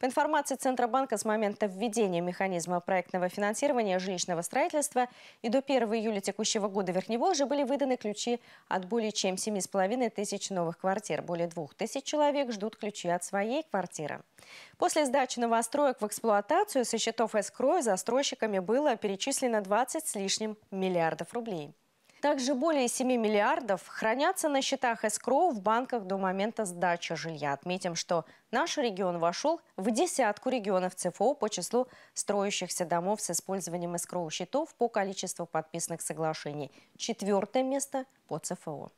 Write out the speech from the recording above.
По информации Центробанка, с момента введения механизма проектного финансирования жилищного строительства и до 1 июля текущего года Верхневолжья были выданы ключи от более чем 7,5 тысяч новых квартир. Более 2 тысяч человек ждут ключи от своей квартиры. После сдачи новостроек в эксплуатацию со счетов эскроя застройщиками было перечислено 20 с лишним миллиардов рублей. Также более 7 миллиардов хранятся на счетах эскроу в банках до момента сдачи жилья. Отметим, что наш регион вошел в десятку регионов ЦФО по числу строящихся домов с использованием эскроу счетов по количеству подписанных соглашений. Четвертое место по ЦФО.